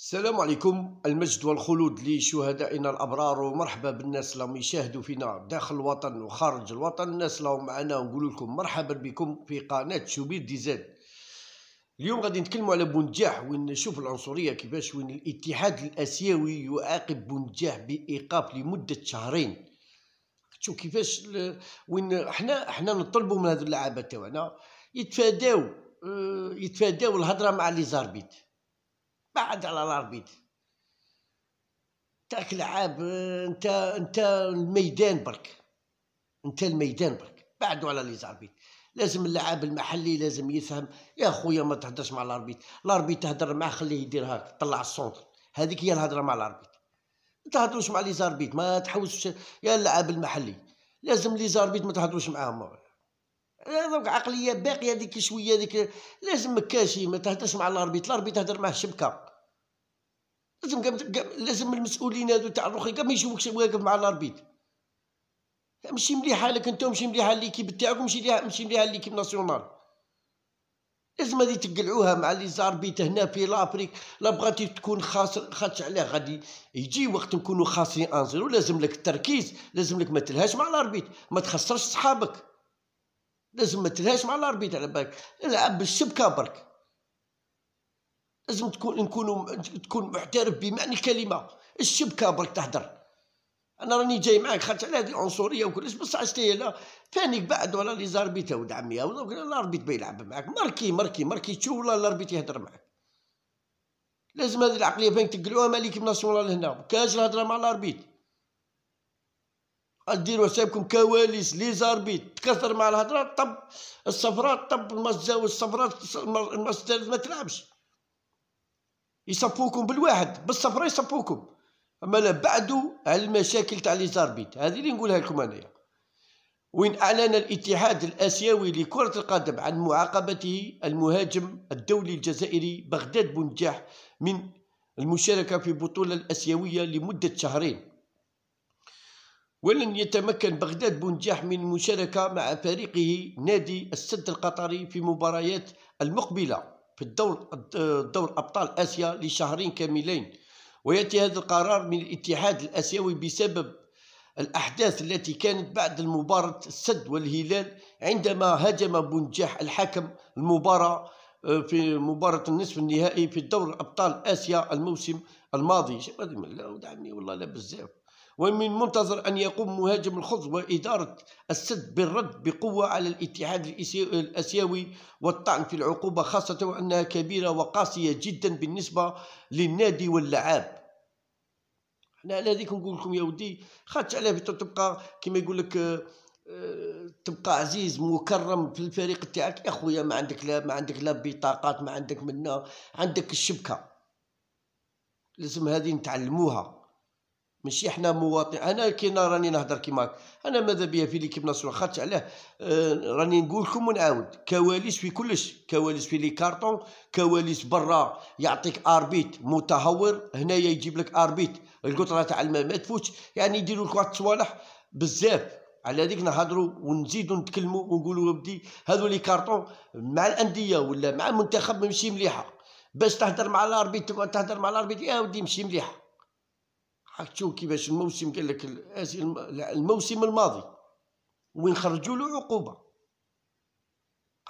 السلام عليكم المجد والخلود لشهدائنا الابرار ومرحبا بالناس اللي يشاهدوا فينا داخل الوطن وخارج الوطن الناس اللي معنا ونقول لكم مرحبا بكم في قناه شوبير زاد اليوم غادي نتكلموا على بونجاح وين نشوف العنصريه كيفاش وين الاتحاد الاسيوي يعاقب بونجاح بايقاف لمده شهرين شوف كيفاش وين حنا حنا نطلبوا من هذو اللعابه تاعنا يتفاداو آه، يتفاداو الهضره مع لي زاربيت بعد على الاربيت تاك لعاب انت انت الميدان برك انت الميدان برك بعدو على لي زاربيت لازم اللعاب المحلي لازم يفهم يا خويا ما تهدرش مع الاربيت الاربيت تهدر معاه خليه يدير هاك طلع السونتر هذيك هي الهضره مع الاربيت ما تهدروش مع لي زاربيت ما تحوسش يا اللعاب المحلي لازم لي زاربيت ما تهدروش معاهم دونك عقليه باقيه هذيك شويه هذيك لازم كاشي ما تهدرش مع الاربيط الاربيط تهدر معاه الشبكه لازم قام لازم المسؤولين هذو تاع الرخي قام ما واقف مع الاربيط مشي مليحه لك انت مشي مليحه ليكيب تاعكم مشي مليحه مشي مليحه ليكيب ناسيونال لازم هذه تقلعوها مع لي زاربيت هنا في لافريك لا بغاتي تكون خاسر خاطش عليه غادي يجي وقت نكونوا خاسرين انزيرو لازم لك التركيز لازم لك ما تلهاش مع الاربيت ما تخسرش صحابك لازم ما تلهاش مع الاربيت على بالك العب بالشبكه برك لازم تكون نكونوا تكون محترف بمعنى الكلمه الشبكه برك تهدر انا راني جاي معاك خاطر على هذه العنصريه وكلش بصح شتي لا ثاني بعد ولا لي زاربيت ولد عمي ولا الاربيت بيلعب معاك ماركي ماركي ماركي تشوف ولا الاربيت يهدر معاك لازم هذه العقليه بين تقلوها مالك ناسيونال هنا كاش الهضره مع الاربيت اديروا حسابكم كواليس لي زاربيت تكثر مع الهضره طب الصفرات طب المسجد والصفرات المسجد ما تلعبش يصفوكم بالواحد بالصفره يصفوكم اما لا بعدوا على المشاكل تاع لي زاربيت هذه اللي نقولها لكم انايا وين اعلن الاتحاد الاسيوي لكره القدم عن معاقبته المهاجم الدولي الجزائري بغداد بنجاح من المشاركه في بطوله الاسيويه لمده شهرين ولن يتمكن بغداد بونجاح من المشاركة مع فريقه نادي السد القطري في مباريات المقبلة في الدور دور أبطال آسيا لشهرين كاملين ويأتي هذا القرار من الاتحاد الآسيوي بسبب الأحداث التي كانت بعد مباراة السد والهلال عندما هاجم بونجاح الحكم المباراة آه، في مباراة النصف النهائي في الدور أبطال آسيا الموسم الماضي شباب والله لا بزاف ومن منتظر أن يقوم مهاجم الخبز وإدارة السد بالرد بقوة على الاتحاد الأسيوي والطعن في العقوبة خاصة وأنها كبيرة وقاسية جدا بالنسبة للنادي واللعاب انا على هذيك نقول لكم يا ودي خاطش عليها تبقى كما يقول لك آه، تبقى عزيز مكرم في الفريق تاعك يا خويا ما عندك لا ما عندك لا بطاقات ما عندك منا عندك الشبكه لازم هذه نتعلموها ماشي احنا مواطن انا كي راني نهضر كيما انا ماذا بيا في ليكيب ناسيونال خاطش علاه آه، راني نقول لكم ونعاود كواليس في كلش كواليس في لي كارطون كواليس برا يعطيك اربيت متهور هنايا يجيب لك اربيت القطره تاع الماء ما تفوتش يعني يديروا لك واحد الصوالح بزاف على هذيك نهضروا ونزيدوا نتكلموا ونقولوا بدي هذو لي كارطون مع الانديه ولا مع المنتخب ماشي مليحه باش تهضر مع الاربيت تهضر مع الاربيت يا ودي ماشي مليحه راك تشوف كيفاش الموسم قال لك الموسم الماضي وين خرجوا له عقوبه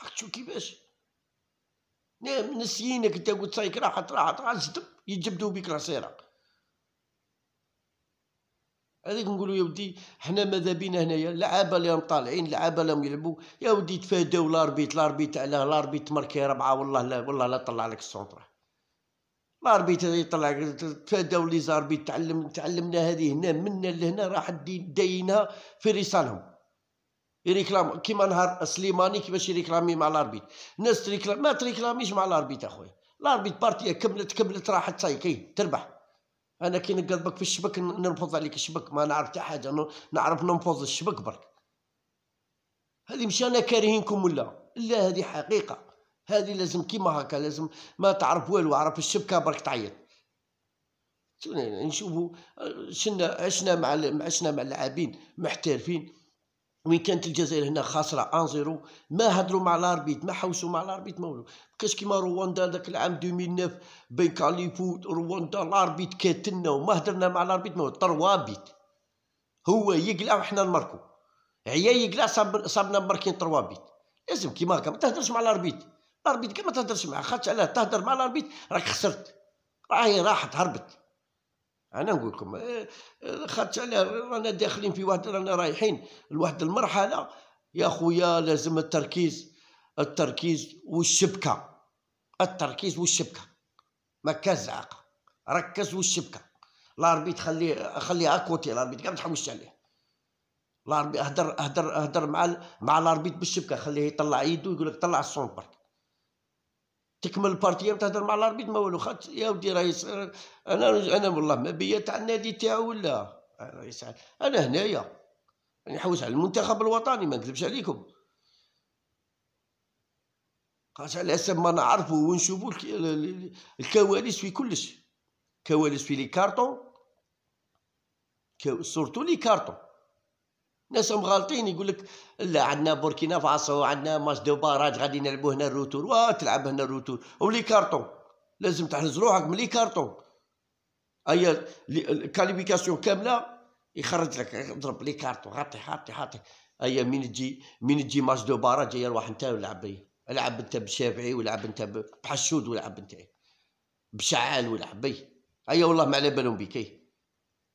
راك تشوف كيفاش نعم نسيينك انت قلت صايك راحت راحت راحت جدب يجبدوا بك العصيره هذيك نقولوا يا ودي حنا ماذا بينا هنايا لعابه اللي طالعين لعابه لهم يلعبوا يا ودي تفاداو لاربيت لاربيت على لاربيت مركي ربعه والله لا والله لا طلع لك السونطره الاربيت يطلع تفاداو لي زاربيت تعلم تعلمنا هذه هنا منا لهنا راح دينا في رسالهم يريكلام كيما نهار سليماني كيفاش يريكلامي مع الاربيت الناس تريكلام ما تريكلاميش مع الاربيت اخويا الاربيت بارتي كملت كملت راحت سايكي تربح انا كي نقلبك في الشبك ننفض عليك الشبك ما نعرف حتى حاجه نعرف ننفض الشبك برك هذه مش انا كارهينكم ولا لا هذه حقيقه هذه لازم كيما هكا لازم ما تعرف والو عرف الشبكه برك تعيط نشوفوا شنا عشنا مع عشنا مع اللاعبين محترفين وين كانت الجزائر هنا خاسره 1 ما هدروا مع الاربيت ما حوسوا مع الاربيت ما والو كاش كيما رواندا ذاك العام 2009 بين كاليفو رواندا الاربيت كاتلنا وما هدرنا مع الاربيت ما طروا بيت هو يقلع وحنا نماركو عيا يقلع صابنا مركين طروا بيت لازم كيما هكا ما تهدرش مع الاربيت الاربيت ما تهدرش معاه خاطش علاه تهدر مع الاربيت راك خسرت راهي راحت هربت انا نقول لكم آه، آه، خاطش علاه رانا داخلين في واحد رانا رايحين لواحد المرحله يا خويا لازم التركيز التركيز والشبكه التركيز والشبكه ما كان ركز والشبكه الاربيت خليه خليه اكوتي الاربيت كامل ما عليه الاربيت اهدر اهدر اهدر مع مع الاربيت بالشبكه خليه يطلع يده يقول لك طلع السونبر تكمل البارتي تهضر مع الاربيت ما والو خاطر يا ودي راهي انا انا والله ما بيا تاع النادي تاعو ولا الله يسعد انا هنايا راني يعني نحوس على المنتخب الوطني ما نكذبش عليكم خاطر على حسب ما نعرفو ونشوفو الكواليس في كلش كواليس في لي كارطون سورتو لي كارطون ناس مغالطين يقول لك لا عندنا بوركينا فاسو عندنا ماتش دو باراج غادي نلعبوا هنا الروتور واه تلعب هنا الروتور ولي كارطون لازم تحرز روحك من لي كارطون ايا الكاليفيكاسيون كامله يخرج لك يضرب لي كارطون غطي حاطي حاطي ايا من تجي من تجي ماتش دو باراج يا روح انت ولعب بي العب انت بالشافعي ولعب انت بحشود ولعب انت بشعال ولعب بيه ايا والله ما على بالهم بك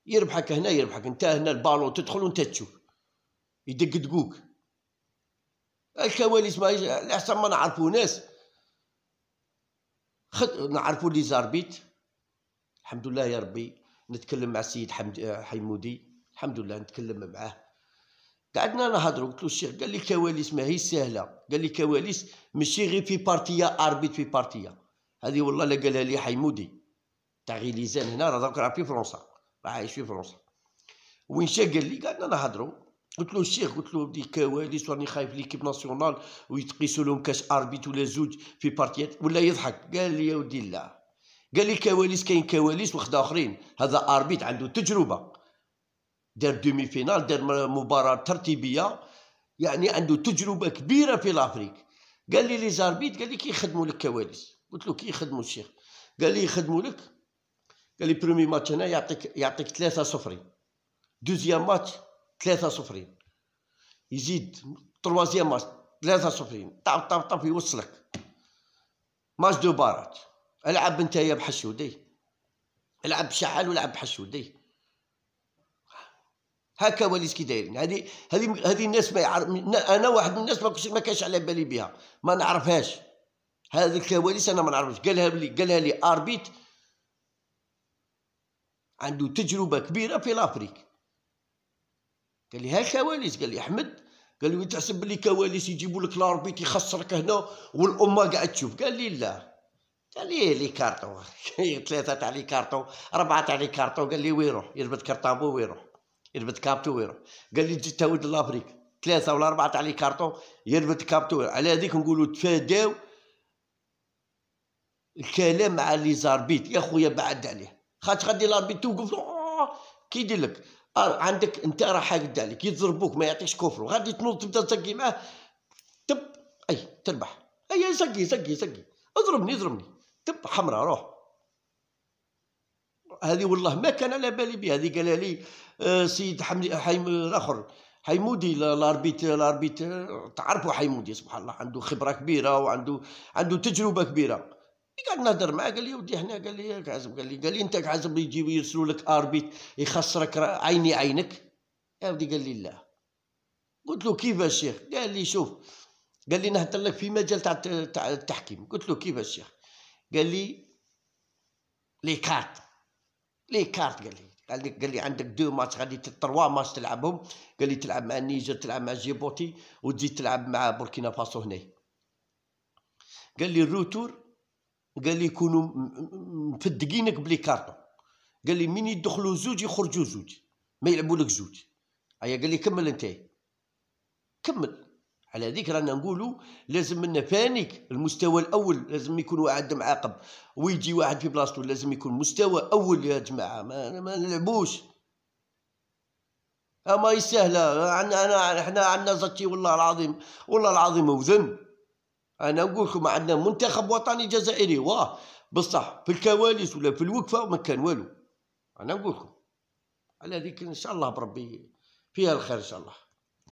يربحك هنا يربحك انت هنا البالون تدخل وانت تشوف يدقدقوك الكواليس ما لحسن ما نعرفو ناس خد... نعرفو لي زاربيت الحمد لله يا ربي نتكلم مع السيد حمد... حيمودي الحمد لله نتكلم معاه قعدنا نهضرو قلت له الشيخ قال لي كواليس ماهيش سهله قال لي كواليس ماشي غير في بارتيا اربيت في بارتيا هذه والله لا قالها لي حيمودي تاع غيليزان هنا راه دوك راه في فرنسا راه عايش في فرنسا وين شا قال لي قعدنا نهضرو قلت له الشيخ قلت له بدي كواليس راني خايف ليكيب ناسيونال ويتقيسوا لهم كاش اربيت ولا زوج في بارتيات ولا يضحك قال لي يا ودي لا قال لي كواليس كاين كواليس وخد اخرين هذا اربيت عنده تجربه دار دومي فينال دار مباراه ترتيبيه يعني عنده تجربه كبيره في الافريك قال لي لي زاربيت قال لي كي يخدموا لك كواليس قلت له كي يخدموا الشيخ قال لي يخدموا لك قال لي برومي ماتش هنا يعطيك يعطيك ثلاثة صفري دوزيام ماتش ثلاثة صفرين يزيد تروازيام ماتش ثلاثة صفرين طاب طاب طاب يوصلك ماتش دو بارات العب انت يا بحشودي العب شحال ولعب بحشودي هكا وليت كي دايرين هذه هذه هذه الناس ما يعرف انا واحد من الناس ما كنتش ما كانش على بالي بها ما نعرفهاش هذه الكواليس انا ما نعرفش قالها لي قالها لي اربيت عنده تجربه كبيره في لافريك قال لي ها كواليس قال لي احمد قال لي تحسب بلي كواليس يجيبوا لك لاربي يخسرك هنا والامه قاعد تشوف قال لي لا قال لي إيه لي كارطو ثلاثه تاع لي كارطو اربعه تاع لي كارطو قال لي ويروح يربط كرطابو ويروح يربط كابتو ويروح قال لي تجي تاود لافريك ثلاثه ولا اربعه تاع لي كارطو يربط كابتو ويروح. على هذيك نقولوا تفاداو الكلام مع لي زاربيت يا خويا بعد عليه خاطر غادي لاربيت توقف كي يدير لك عندك انت راه حاقد عليك يضربوك ما يعطيكش كفر وغادي تنوض تبدا تزقي معاه تب اي تربح اي زقي زقي زقي اضربني اضربني تب حمراء روح هذه والله ما كان على بالي بها هذه قالها لي آه، سيد حمدي حيم الاخر حيمودي لاربيت لاربيت آه، تعرفوا حيمودي سبحان الله عنده خبره كبيره وعنده عنده تجربه كبيره قعد نهضر معاه قال لي يا ودي هنا قال لي كعزب قال لي قال لي انت كعزب يجيو يرسلوا لك اربيت يخسرك عيني عينك يا ودي قال لي لا قلت له كيفاش شيخ قال لي شوف قال لي نهضر لك في مجال تاع تاع التحكيم قلت له كيفاش شيخ قال لي لي كارت لي كارت قال لي قال لي قال لي عندك دو ماتش غادي تروا ماتش تلعبهم قال لي تلعب مع النيجر تلعب مع جيبوتي وتزيد تلعب مع بوركينا فاسو هنا قال لي الروتور قال لي يكونوا مفدقينك بلي كارطون قال لي مين يدخلوا زوج يخرجوا زوج ما يلعبوا لك زوج ايا قال لي كمل انت كمل على ذيك رانا نقولوا لازم منا فانيك المستوى الاول لازم يكون واحد معاقب ويجي واحد في بلاصتو لازم يكون مستوى اول يا جماعه ما, ما نلعبوش اما يسهله انا انا حنا عندنا زتي والله العظيم والله العظيم وذنب انا نقول لكم عندنا منتخب وطني جزائري واه بصح في الكواليس ولا في الوقفه ما كان والو انا نقول لكم على ذيك ان شاء الله بربي فيها الخير ان شاء الله